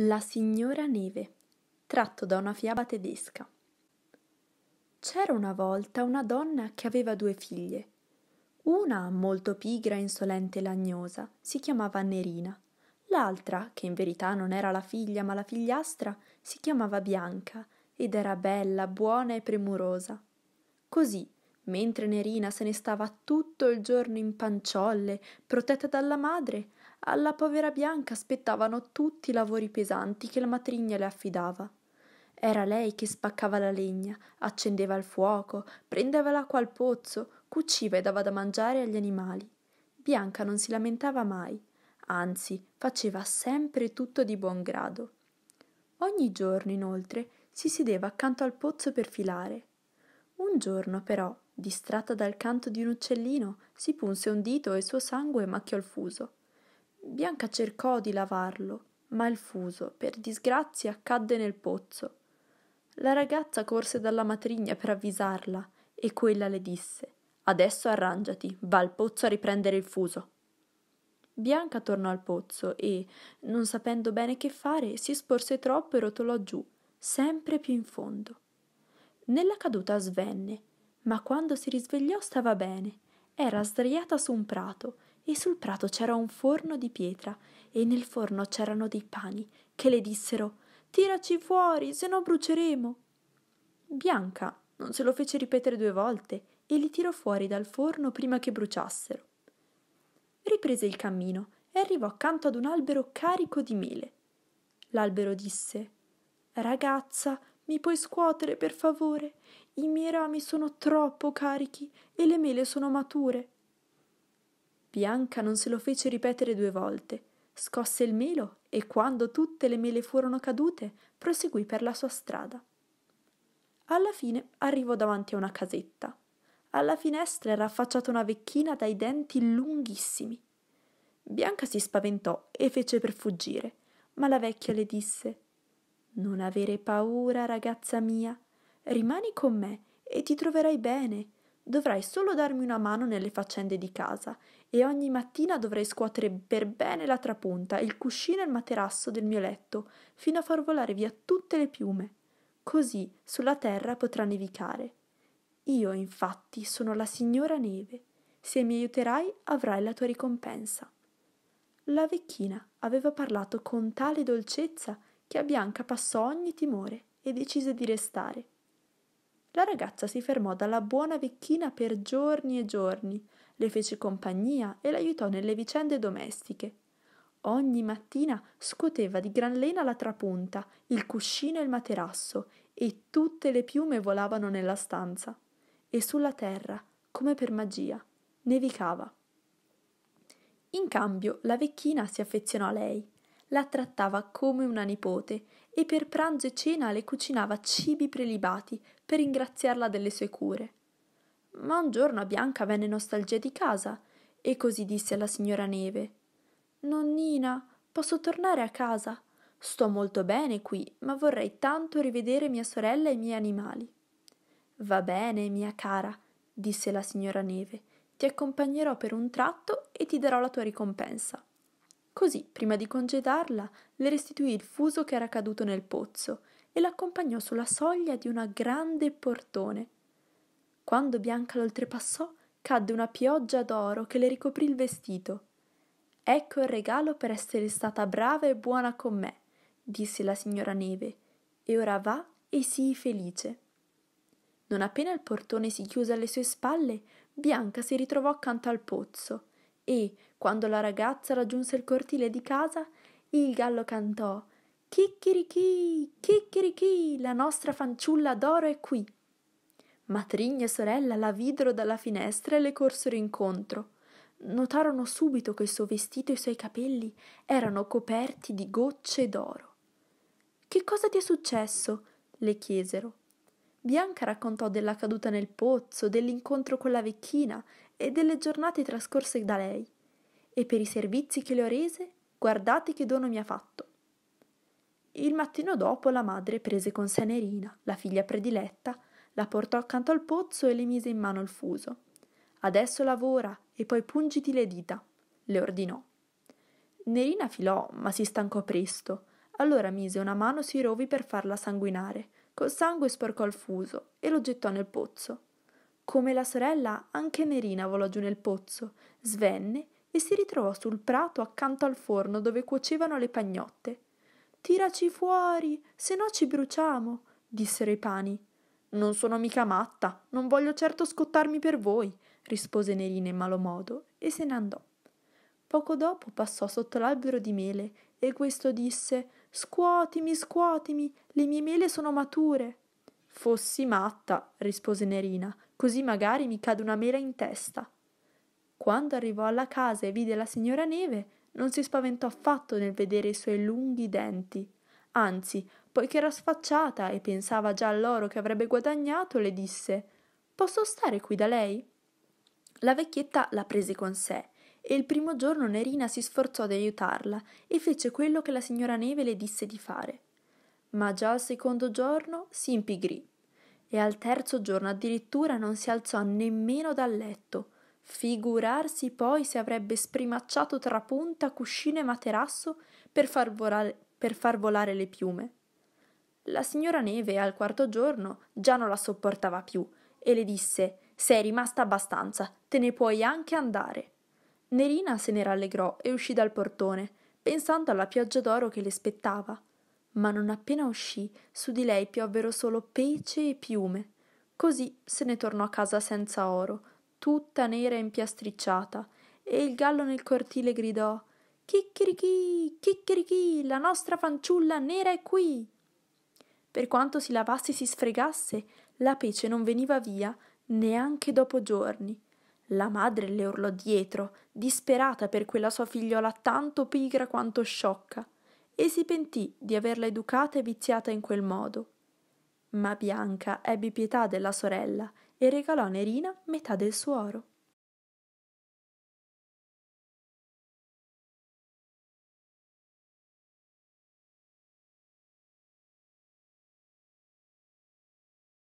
La signora Neve, tratto da una fiaba tedesca. C'era una volta una donna che aveva due figlie. Una, molto pigra, insolente e lagnosa, si chiamava Nerina. L'altra, che in verità non era la figlia ma la figliastra, si chiamava Bianca ed era bella, buona e premurosa. Così, Mentre Nerina se ne stava tutto il giorno in panciolle, protetta dalla madre, alla povera Bianca aspettavano tutti i lavori pesanti che la matrigna le affidava. Era lei che spaccava la legna, accendeva il fuoco, prendeva l'acqua al pozzo, cuciva e dava da mangiare agli animali. Bianca non si lamentava mai, anzi faceva sempre tutto di buon grado. Ogni giorno, inoltre, si sedeva accanto al pozzo per filare. Un giorno, però, Distratta dal canto di un uccellino, si punse un dito e il suo sangue macchiò il fuso. Bianca cercò di lavarlo, ma il fuso, per disgrazia, cadde nel pozzo. La ragazza corse dalla matrigna per avvisarla e quella le disse: Adesso arrangiati, va al pozzo a riprendere il fuso. Bianca tornò al pozzo e, non sapendo bene che fare, si sporse troppo e rotolò giù, sempre più in fondo. Nella caduta svenne ma quando si risvegliò stava bene. Era sdraiata su un prato e sul prato c'era un forno di pietra e nel forno c'erano dei pani che le dissero Tiraci fuori, se no bruceremo. Bianca non se lo fece ripetere due volte e li tirò fuori dal forno prima che bruciassero. Riprese il cammino e arrivò accanto ad un albero carico di mele. L'albero disse Ragazza, mi puoi scuotere, per favore? I miei rami sono troppo carichi e le mele sono mature. Bianca non se lo fece ripetere due volte. Scosse il melo e quando tutte le mele furono cadute, proseguì per la sua strada. Alla fine arrivò davanti a una casetta. Alla finestra era affacciata una vecchina dai denti lunghissimi. Bianca si spaventò e fece per fuggire, ma la vecchia le disse non avere paura, ragazza mia. Rimani con me e ti troverai bene. Dovrai solo darmi una mano nelle faccende di casa e ogni mattina dovrai scuotere per bene la trapunta, il cuscino e il materasso del mio letto, fino a far volare via tutte le piume. Così sulla terra potrà nevicare. Io, infatti, sono la signora neve. Se mi aiuterai avrai la tua ricompensa. La vecchina aveva parlato con tale dolcezza che a Bianca passò ogni timore e decise di restare. La ragazza si fermò dalla buona vecchina per giorni e giorni, le fece compagnia e l'aiutò nelle vicende domestiche. Ogni mattina scuoteva di gran lena la trapunta, il cuscino e il materasso, e tutte le piume volavano nella stanza. E sulla terra, come per magia, nevicava. In cambio, la vecchina si affezionò a lei la trattava come una nipote e per pranzo e cena le cucinava cibi prelibati per ringraziarla delle sue cure. Ma un giorno a Bianca venne nostalgia di casa e così disse alla signora Neve: Nonnina, posso tornare a casa? Sto molto bene qui, ma vorrei tanto rivedere mia sorella e i miei animali. Va bene, mia cara, disse la signora Neve. Ti accompagnerò per un tratto e ti darò la tua ricompensa. Così, prima di congedarla, le restituì il fuso che era caduto nel pozzo e l'accompagnò sulla soglia di una grande portone. Quando Bianca l'oltrepassò, cadde una pioggia d'oro che le ricoprì il vestito. Ecco il regalo per essere stata brava e buona con me, disse la signora Neve, e ora va e sii felice. Non appena il portone si chiuse alle sue spalle, Bianca si ritrovò accanto al pozzo e, quando la ragazza raggiunse il cortile di casa, il gallo cantò Chicchirichì, chicchirichì, la nostra fanciulla d'oro è qui. Matrigna e sorella la videro dalla finestra e le corsero incontro. Notarono subito che il suo vestito e i suoi capelli erano coperti di gocce d'oro. Che cosa ti è successo? le chiesero. Bianca raccontò della caduta nel pozzo, dell'incontro con la vecchina e delle giornate trascorse da lei. E per i servizi che le ho rese, guardate che dono mi ha fatto. Il mattino dopo la madre prese con sé Nerina, la figlia prediletta, la portò accanto al pozzo e le mise in mano il fuso. Adesso lavora e poi pungiti le dita, le ordinò. Nerina filò, ma si stancò presto allora mise una mano sui rovi per farla sanguinare. Col sangue sporcò il fuso e lo gettò nel pozzo. Come la sorella, anche Nerina volò giù nel pozzo, svenne e si ritrovò sul prato accanto al forno dove cuocevano le pagnotte. Tiraci fuori, se no ci bruciamo, dissero i pani. Non sono mica matta, non voglio certo scottarmi per voi, rispose Nerina in malo modo e se ne andò. Poco dopo passò sotto l'albero di mele e questo disse Scuotimi, scuotimi, le mie mele sono mature. Fossi matta, rispose Nerina, così magari mi cade una mela in testa. Quando arrivò alla casa e vide la signora Neve, non si spaventò affatto nel vedere i suoi lunghi denti. Anzi, poiché era sfacciata e pensava già all'oro che avrebbe guadagnato, le disse Posso stare qui da lei? La vecchietta la prese con sé e il primo giorno Nerina si sforzò di aiutarla e fece quello che la signora Neve le disse di fare. Ma già al secondo giorno si impigrì e al terzo giorno addirittura non si alzò nemmeno dal letto. Figurarsi poi se avrebbe sprimacciato tra punta, cuscino e materasso per far, volare, per far volare le piume. La signora Neve al quarto giorno già non la sopportava più e le disse: Sei rimasta abbastanza, te ne puoi anche andare. Nerina se ne rallegrò e uscì dal portone, pensando alla pioggia d'oro che le spettava. Ma non appena uscì, su di lei piovvero solo pece e piume. Così se ne tornò a casa senza oro, tutta nera e impiastricciata, e il gallo nel cortile gridò Chicchirichì, chicchirichì, la nostra fanciulla nera è qui. Per quanto si lavasse e si sfregasse, la pece non veniva via neanche dopo giorni la madre le urlò dietro, disperata per quella sua figliola tanto pigra quanto sciocca, e si pentì di averla educata e viziata in quel modo. Ma Bianca ebbe pietà della sorella e regalò a Nerina metà del suo oro.